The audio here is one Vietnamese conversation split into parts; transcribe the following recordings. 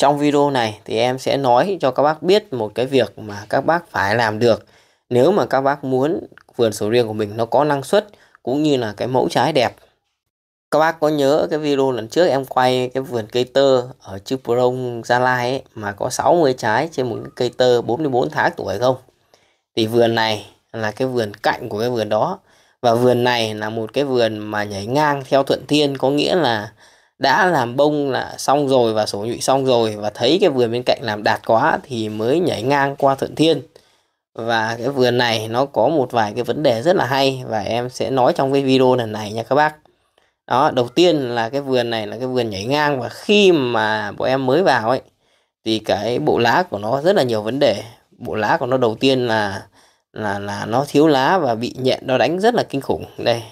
Trong video này thì em sẽ nói cho các bác biết một cái việc mà các bác phải làm được nếu mà các bác muốn vườn sầu riêng của mình nó có năng suất cũng như là cái mẫu trái đẹp. Các bác có nhớ cái video lần trước em quay cái vườn cây tơ ở Chư Prong Gia Lai ấy, mà có 60 trái trên một cây tơ 44 tháng tuổi không? Thì vườn này là cái vườn cạnh của cái vườn đó và vườn này là một cái vườn mà nhảy ngang theo thuận thiên có nghĩa là đã làm bông là xong rồi và sổ nhụy xong rồi và thấy cái vườn bên cạnh làm đạt quá thì mới nhảy ngang qua thuận thiên và cái vườn này nó có một vài cái vấn đề rất là hay và em sẽ nói trong cái video lần này nha các bác đó đầu tiên là cái vườn này là cái vườn nhảy ngang và khi mà bọn em mới vào ấy thì cái bộ lá của nó rất là nhiều vấn đề bộ lá của nó đầu tiên là là là nó thiếu lá và bị nhện nó đánh rất là kinh khủng đây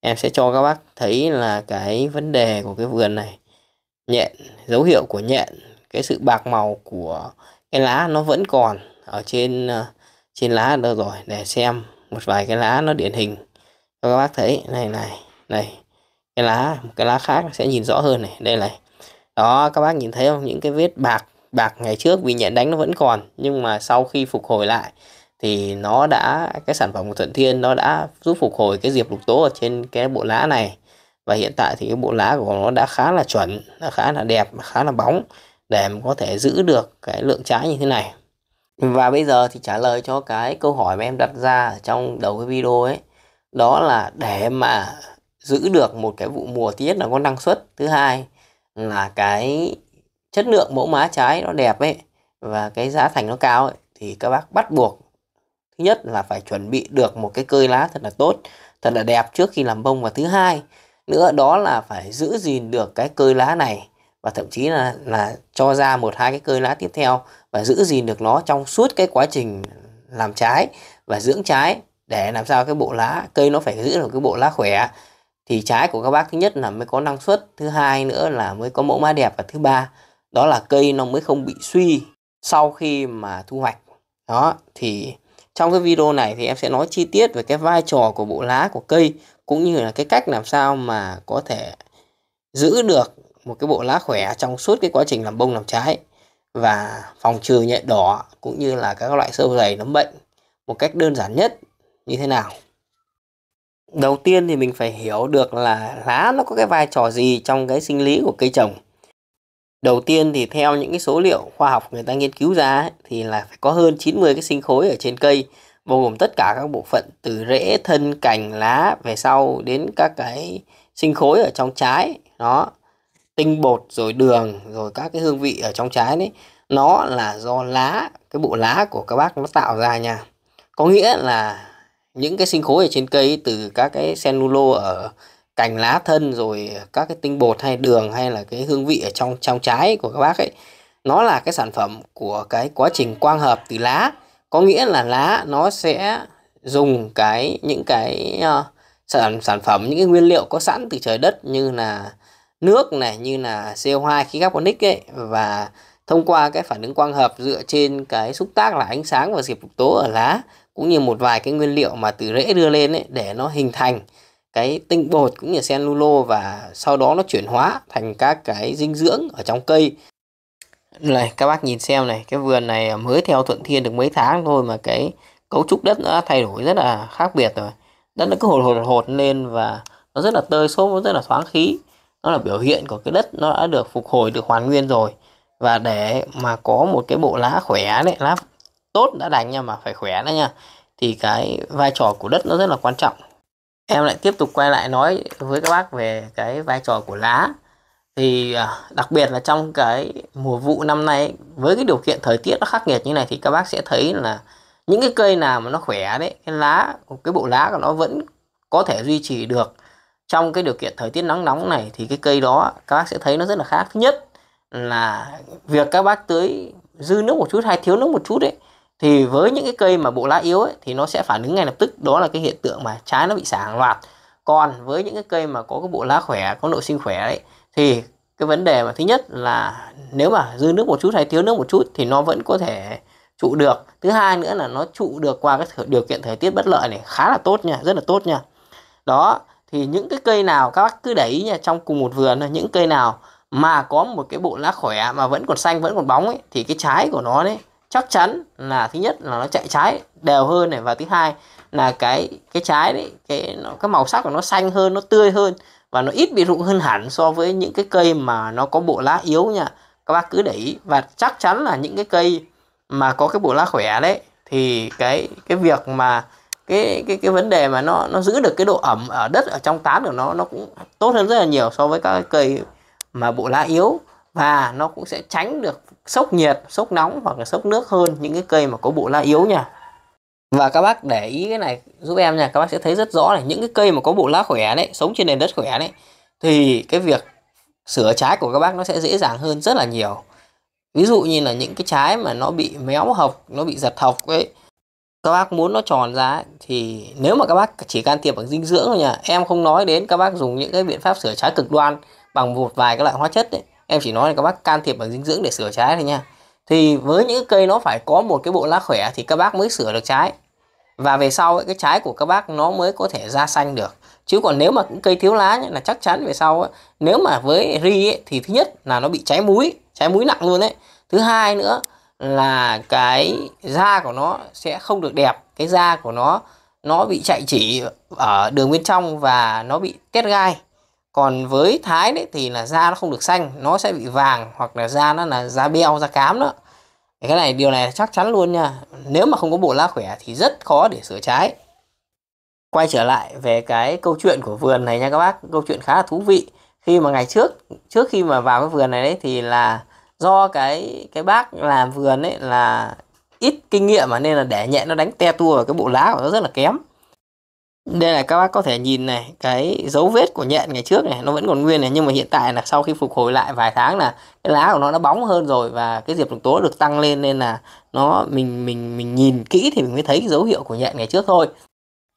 em sẽ cho các bác thấy là cái vấn đề của cái vườn này nhện dấu hiệu của nhện cái sự bạc màu của cái lá nó vẫn còn ở trên ờ, trên lá đâu rồi để xem một vài cái lá nó điển hình cho các bác thấy này này này cái lá cái lá khác sẽ nhìn rõ hơn này đây này đó các bác nhìn thấy không những cái vết bạc bạc ngày trước vì nhện đánh nó vẫn còn nhưng mà sau khi phục hồi lại thì nó đã cái sản phẩm của Thuận Thiên nó đã giúp phục hồi cái diệp lục tố ở trên cái bộ lá này và hiện tại thì cái bộ lá của nó đã khá là chuẩn đã khá là đẹp khá là bóng để mà có thể giữ được cái lượng trái như thế này và bây giờ thì trả lời cho cái câu hỏi mà em đặt ra trong đầu cái video ấy đó là để mà giữ được một cái vụ mùa tiết là có năng suất thứ hai là cái chất lượng mẫu má trái nó đẹp ấy và cái giá thành nó cao ấy, thì các bác bắt buộc nhất là phải chuẩn bị được một cái cơi lá thật là tốt thật là đẹp trước khi làm bông và thứ hai nữa đó là phải giữ gìn được cái cơi lá này và thậm chí là là cho ra một hai cái cơi lá tiếp theo và giữ gìn được nó trong suốt cái quá trình làm trái và dưỡng trái để làm sao cái bộ lá cây nó phải giữ được cái bộ lá khỏe thì trái của các bác thứ nhất là mới có năng suất thứ hai nữa là mới có mẫu mã đẹp và thứ ba đó là cây nó mới không bị suy sau khi mà thu hoạch đó thì trong cái video này thì em sẽ nói chi tiết về cái vai trò của bộ lá của cây cũng như là cái cách làm sao mà có thể giữ được một cái bộ lá khỏe trong suốt cái quá trình làm bông làm trái và phòng trừ nhẹ đỏ cũng như là các loại sâu dày nấm bệnh một cách đơn giản nhất như thế nào. Đầu tiên thì mình phải hiểu được là lá nó có cái vai trò gì trong cái sinh lý của cây trồng. Đầu tiên thì theo những cái số liệu khoa học người ta nghiên cứu ra ấy, thì là phải có hơn 90 cái sinh khối ở trên cây bao gồm tất cả các bộ phận từ rễ, thân, cành, lá về sau đến các cái sinh khối ở trong trái đó tinh bột rồi đường rồi các cái hương vị ở trong trái đấy nó là do lá cái bộ lá của các bác nó tạo ra nha có nghĩa là những cái sinh khối ở trên cây từ các cái cellulo ở cành lá thân rồi các cái tinh bột hay đường hay là cái hương vị ở trong trong trái của các bác ấy nó là cái sản phẩm của cái quá trình quang hợp từ lá có nghĩa là lá nó sẽ dùng cái những cái uh, sản sản phẩm những cái nguyên liệu có sẵn từ trời đất như là nước này như là CO2 khí carbonic ấy và thông qua cái phản ứng quang hợp dựa trên cái xúc tác là ánh sáng và diệp lục tố ở lá cũng như một vài cái nguyên liệu mà từ rễ đưa lên ấy để nó hình thành cái tinh bột cũng như cellulo và sau đó nó chuyển hóa thành các cái dinh dưỡng ở trong cây này các bác nhìn xem này cái vườn này mới theo thuận thiên được mấy tháng thôi mà cái cấu trúc đất nó thay đổi rất là khác biệt rồi đất nó cứ hột hột hột lên và nó rất là tơi xốp nó rất là thoáng khí nó là biểu hiện của cái đất nó đã được phục hồi được hoàn nguyên rồi và để mà có một cái bộ lá khỏe đấy lá tốt đã đành nha mà phải khỏe đấy nha thì cái vai trò của đất nó rất là quan trọng em lại tiếp tục quay lại nói với các bác về cái vai trò của lá thì à, đặc biệt là trong cái mùa vụ năm nay với cái điều kiện thời tiết nó khắc nghiệt như này thì các bác sẽ thấy là những cái cây nào mà nó khỏe đấy cái lá cái bộ lá của nó vẫn có thể duy trì được trong cái điều kiện thời tiết nắng nóng này thì cái cây đó các bác sẽ thấy nó rất là khác thứ nhất là việc các bác tưới dư nước một chút hay thiếu nước một chút đấy thì với những cái cây mà bộ lá yếu ấy, thì nó sẽ phản ứng ngay lập tức đó là cái hiện tượng mà trái nó bị xả hàng loạt còn với những cái cây mà có cái bộ lá khỏe có nội sinh khỏe đấy thì cái vấn đề mà thứ nhất là nếu mà dư nước một chút hay thiếu nước một chút thì nó vẫn có thể trụ được thứ hai nữa là nó trụ được qua cái điều kiện thời tiết bất lợi này khá là tốt nha rất là tốt nha đó thì những cái cây nào các bác cứ để ý nha trong cùng một vườn những cây nào mà có một cái bộ lá khỏe mà vẫn còn xanh vẫn còn bóng ấy thì cái trái của nó đấy chắc chắn là thứ nhất là nó chạy trái đều hơn này và thứ hai là cái cái trái đấy cái nó, cái màu sắc của nó xanh hơn nó tươi hơn và nó ít bị rụng hơn hẳn so với những cái cây mà nó có bộ lá yếu nha các bác cứ để ý và chắc chắn là những cái cây mà có cái bộ lá khỏe đấy thì cái cái việc mà cái cái cái vấn đề mà nó nó giữ được cái độ ẩm ở đất ở trong tán của nó nó cũng tốt hơn rất là nhiều so với các cái cây mà bộ lá yếu và nó cũng sẽ tránh được sốc nhiệt sốc nóng hoặc là sốc nước hơn những cái cây mà có bộ lá yếu nha và các bác để ý cái này giúp em nha các bác sẽ thấy rất rõ là những cái cây mà có bộ lá khỏe đấy sống trên nền đất khỏe đấy thì cái việc sửa trái của các bác nó sẽ dễ dàng hơn rất là nhiều ví dụ như là những cái trái mà nó bị méo hộc nó bị giật hộc ấy các bác muốn nó tròn ra thì nếu mà các bác chỉ can thiệp bằng dinh dưỡng thôi nha em không nói đến các bác dùng những cái biện pháp sửa trái cực đoan bằng một vài cái loại hóa chất ấy em chỉ nói là các bác can thiệp bằng dinh dưỡng để sửa trái thôi nha thì với những cây nó phải có một cái bộ lá khỏe thì các bác mới sửa được trái và về sau ấy, cái trái của các bác nó mới có thể ra xanh được chứ còn nếu mà cây thiếu lá ấy, là chắc chắn về sau ấy, nếu mà với ri ấy, thì thứ nhất là nó bị cháy múi cháy múi nặng luôn đấy thứ hai nữa là cái da của nó sẽ không được đẹp cái da của nó nó bị chạy chỉ ở đường bên trong và nó bị tiết gai còn với thái đấy thì là da nó không được xanh nó sẽ bị vàng hoặc là da nó là da beo da cám đó cái này điều này chắc chắn luôn nha nếu mà không có bộ lá khỏe thì rất khó để sửa trái quay trở lại về cái câu chuyện của vườn này nha các bác câu chuyện khá là thú vị khi mà ngày trước trước khi mà vào cái vườn này đấy thì là do cái cái bác làm vườn ấy là ít kinh nghiệm mà nên là để nhẹ nó đánh te tua vào cái bộ lá của nó rất là kém đây là các bác có thể nhìn này cái dấu vết của nhện ngày trước này nó vẫn còn nguyên này nhưng mà hiện tại là sau khi phục hồi lại vài tháng là cái lá của nó nó bóng hơn rồi và cái diệp độc tố được tăng lên nên là nó mình mình mình nhìn kỹ thì mình mới thấy dấu hiệu của nhện ngày trước thôi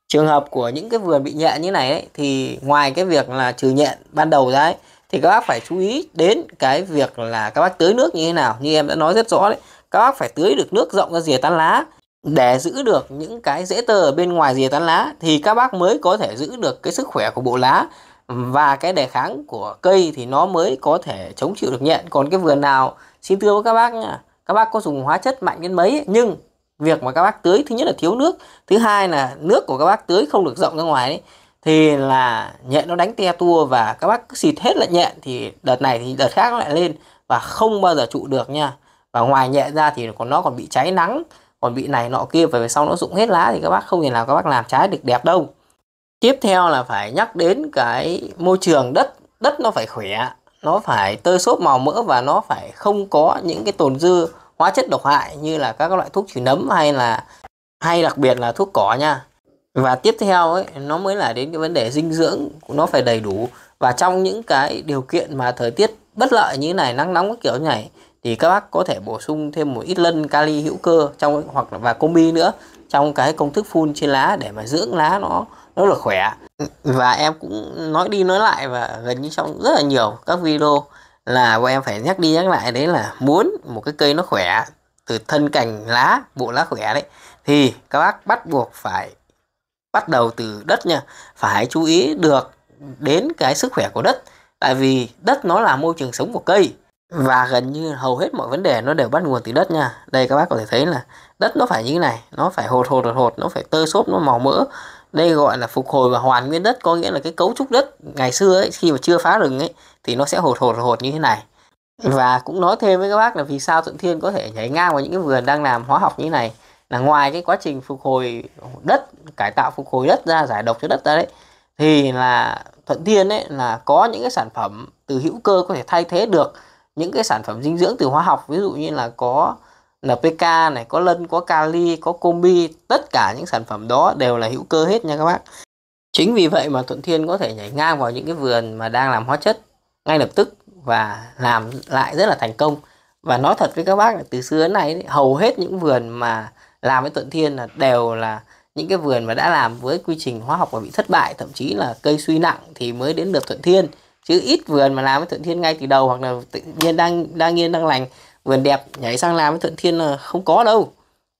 trường hợp của những cái vườn bị nhện như này ấy, thì ngoài cái việc là trừ nhện ban đầu ra ấy, thì các bác phải chú ý đến cái việc là các bác tưới nước như thế nào như em đã nói rất rõ đấy các bác phải tưới được nước rộng ra rìa tán lá để giữ được những cái dễ tơ ở bên ngoài rìa tán lá thì các bác mới có thể giữ được cái sức khỏe của bộ lá và cái đề kháng của cây thì nó mới có thể chống chịu được nhện còn cái vườn nào xin thưa với các bác nha các bác có dùng hóa chất mạnh đến mấy nhưng việc mà các bác tưới thứ nhất là thiếu nước thứ hai là nước của các bác tưới không được rộng ra ngoài ấy, thì là nhện nó đánh te tua và các bác xịt hết lại nhện thì đợt này thì đợt khác nó lại lên và không bao giờ trụ được nha và ngoài nhện ra thì còn nó còn bị cháy nắng còn bị này nọ kia phải về sau nó rụng hết lá thì các bác không thể nào các bác làm trái được đẹp đâu tiếp theo là phải nhắc đến cái môi trường đất đất nó phải khỏe nó phải tơi xốp màu mỡ và nó phải không có những cái tồn dư hóa chất độc hại như là các loại thuốc trừ nấm hay là hay đặc biệt là thuốc cỏ nha và tiếp theo ấy nó mới là đến cái vấn đề dinh dưỡng của nó phải đầy đủ và trong những cái điều kiện mà thời tiết bất lợi như này nắng nóng kiểu như này thì các bác có thể bổ sung thêm một ít lân kali hữu cơ trong hoặc là và combi nữa trong cái công thức phun trên lá để mà dưỡng lá nó rất là khỏe và em cũng nói đi nói lại và gần như trong rất là nhiều các video là bọn em phải nhắc đi nhắc lại đấy là muốn một cái cây nó khỏe từ thân cành lá bộ lá khỏe đấy thì các bác bắt buộc phải bắt đầu từ đất nha phải chú ý được đến cái sức khỏe của đất tại vì đất nó là môi trường sống của cây và gần như hầu hết mọi vấn đề nó đều bắt nguồn từ đất nha đây các bác có thể thấy là đất nó phải như thế này nó phải hột hột hột hột nó phải tơi xốp nó màu mỡ đây gọi là phục hồi và hoàn nguyên đất có nghĩa là cái cấu trúc đất ngày xưa ấy khi mà chưa phá rừng ấy thì nó sẽ hột hột hột như thế này và cũng nói thêm với các bác là vì sao thuận thiên có thể nhảy ngang vào những cái vườn đang làm hóa học như này là ngoài cái quá trình phục hồi đất cải tạo phục hồi đất ra giải độc cho đất ra đấy thì là thuận thiên ấy là có những cái sản phẩm từ hữu cơ có thể thay thế được những cái sản phẩm dinh dưỡng từ hóa học ví dụ như là có NPK này có lân có kali có combi tất cả những sản phẩm đó đều là hữu cơ hết nha các bác chính vì vậy mà Thuận Thiên có thể nhảy ngang vào những cái vườn mà đang làm hóa chất ngay lập tức và làm lại rất là thành công và nói thật với các bác là từ xưa đến nay hầu hết những vườn mà làm với Thuận Thiên là đều là những cái vườn mà đã làm với quy trình hóa học mà bị thất bại thậm chí là cây suy nặng thì mới đến được Thuận Thiên chứ ít vườn mà làm với thuận thiên ngay từ đầu hoặc là tự nhiên đang đang nhiên đang lành vườn đẹp nhảy sang làm với thuận thiên là không có đâu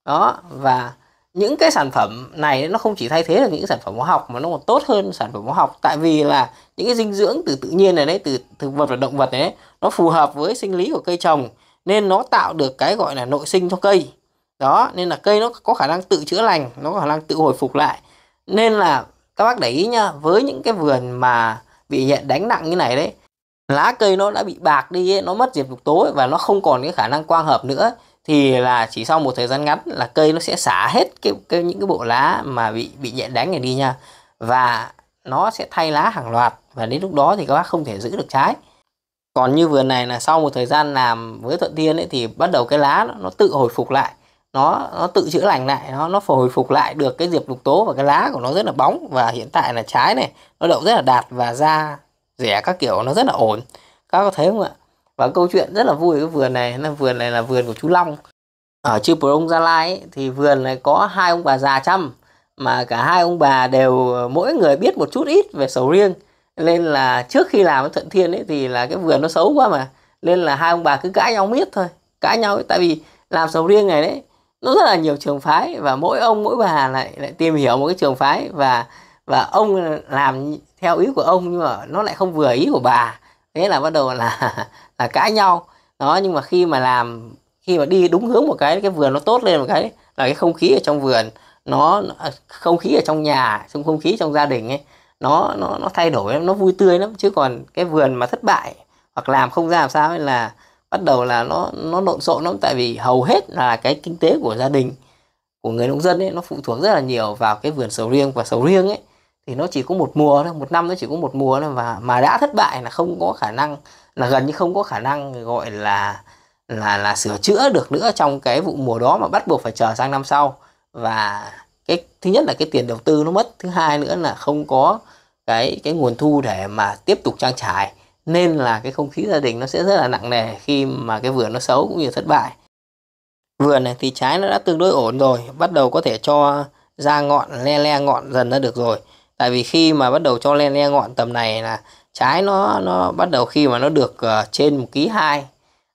đó và những cái sản phẩm này nó không chỉ thay thế được những sản phẩm hóa học mà nó còn tốt hơn sản phẩm hóa học tại vì là những cái dinh dưỡng từ tự nhiên này đấy từ thực vật và động vật đấy nó phù hợp với sinh lý của cây trồng nên nó tạo được cái gọi là nội sinh cho cây đó nên là cây nó có khả năng tự chữa lành nó có khả năng tự hồi phục lại nên là các bác để ý nhá với những cái vườn mà bị hiện đánh nặng như này đấy lá cây nó đã bị bạc đi ấy, nó mất diệp lục tố ấy, và nó không còn cái khả năng quang hợp nữa thì là chỉ sau một thời gian ngắn là cây nó sẽ xả hết cái, cái những cái bộ lá mà bị bị nhện đánh này đi nha và nó sẽ thay lá hàng loạt và đến lúc đó thì các bác không thể giữ được trái còn như vườn này là sau một thời gian làm với thuận thiên ấy, thì bắt đầu cái lá nó, nó tự hồi phục lại nó nó tự chữa lành lại nó nó hồi phục lại được cái diệp lục tố và cái lá của nó rất là bóng và hiện tại là trái này nó đậu rất là đạt và da rẻ các kiểu nó rất là ổn các có thấy không ạ và câu chuyện rất là vui cái vườn này là vườn này là vườn của chú Long ở chư Prong Gia Lai ấy, thì vườn này có hai ông bà già chăm mà cả hai ông bà đều mỗi người biết một chút ít về sầu riêng nên là trước khi làm thuận thiên ấy thì là cái vườn nó xấu quá mà nên là hai ông bà cứ cãi nhau miết thôi cãi nhau ấy, tại vì làm sầu riêng này đấy nó rất là nhiều trường phái và mỗi ông mỗi bà lại lại tìm hiểu một cái trường phái và và ông làm theo ý của ông nhưng mà nó lại không vừa ý của bà thế là bắt đầu là là cãi nhau đó nhưng mà khi mà làm khi mà đi đúng hướng một cái cái vườn nó tốt lên một cái là cái không khí ở trong vườn nó à, không khí ở trong nhà trong không khí trong gia đình ấy nó nó nó thay đổi nó vui tươi lắm chứ còn cái vườn mà thất bại hoặc làm không ra làm sao ấy là bắt đầu là nó nó lộn xộn lắm tại vì hầu hết là cái kinh tế của gia đình của người nông dân ấy nó phụ thuộc rất là nhiều vào cái vườn sầu riêng và sầu riêng ấy thì nó chỉ có một mùa thôi một năm nó chỉ có một mùa thôi và mà đã thất bại là không có khả năng là gần như không có khả năng gọi là là là sửa chữa được nữa trong cái vụ mùa đó mà bắt buộc phải chờ sang năm sau và cái thứ nhất là cái tiền đầu tư nó mất thứ hai nữa là không có cái cái nguồn thu để mà tiếp tục trang trải nên là cái không khí gia đình nó sẽ rất là nặng nề khi mà cái vườn nó xấu cũng như thất bại vườn này thì trái nó đã tương đối ổn rồi bắt đầu có thể cho ra ngọn le le ngọn dần ra được rồi tại vì khi mà bắt đầu cho le le ngọn tầm này là trái nó nó bắt đầu khi mà nó được ờ, trên một ký hai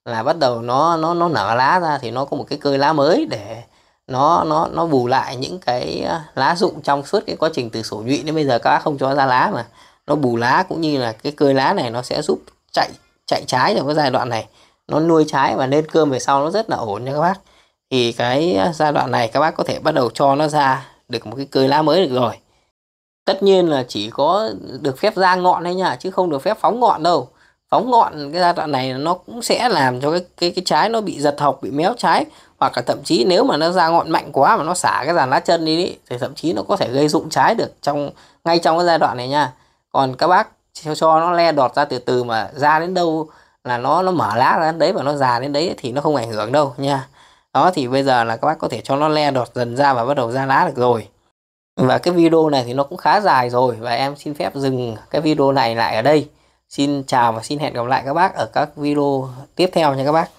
là bắt đầu nó nó nó nở lá ra thì nó có một cái cơi lá mới để nó nó nó bù lại những cái ờ, lá rụng trong suốt cái quá trình từ sổ nhụy đến bây giờ các bác không cho ra lá mà nó bù lá cũng như là cái cơi lá này nó sẽ giúp chạy chạy trái trong cái giai đoạn này nó nuôi trái và lên cơm về sau nó rất là ổn nha các bác thì cái à, giai đoạn này các bác có thể bắt đầu cho nó ra được một cái cơi lá mới được rồi tất nhiên là chỉ có được phép ra ngọn đấy nha chứ không được phép phóng ngọn đâu phóng ngọn cái giai đoạn này nó cũng sẽ làm cho cái cái cái trái nó bị giật học bị méo trái hoặc là thậm chí nếu mà nó ra ngọn mạnh quá mà nó xả cái dàn lá chân đi ý, thì thậm chí nó có thể gây rụng trái được trong ngay trong cái giai đoạn này nha còn các bác cho, cho nó le đọt ra từ từ mà ra đến đâu là nó nó mở lá ra đến đấy và nó già đến đấy thì nó không ảnh hưởng đâu nha đó thì bây giờ là các bác có thể cho nó le đọt dần ra và bắt đầu ra lá được rồi và cái video này thì nó cũng khá dài rồi và em xin phép dừng cái video này lại ở đây xin chào và xin hẹn gặp lại các bác ở các video tiếp theo nha các bác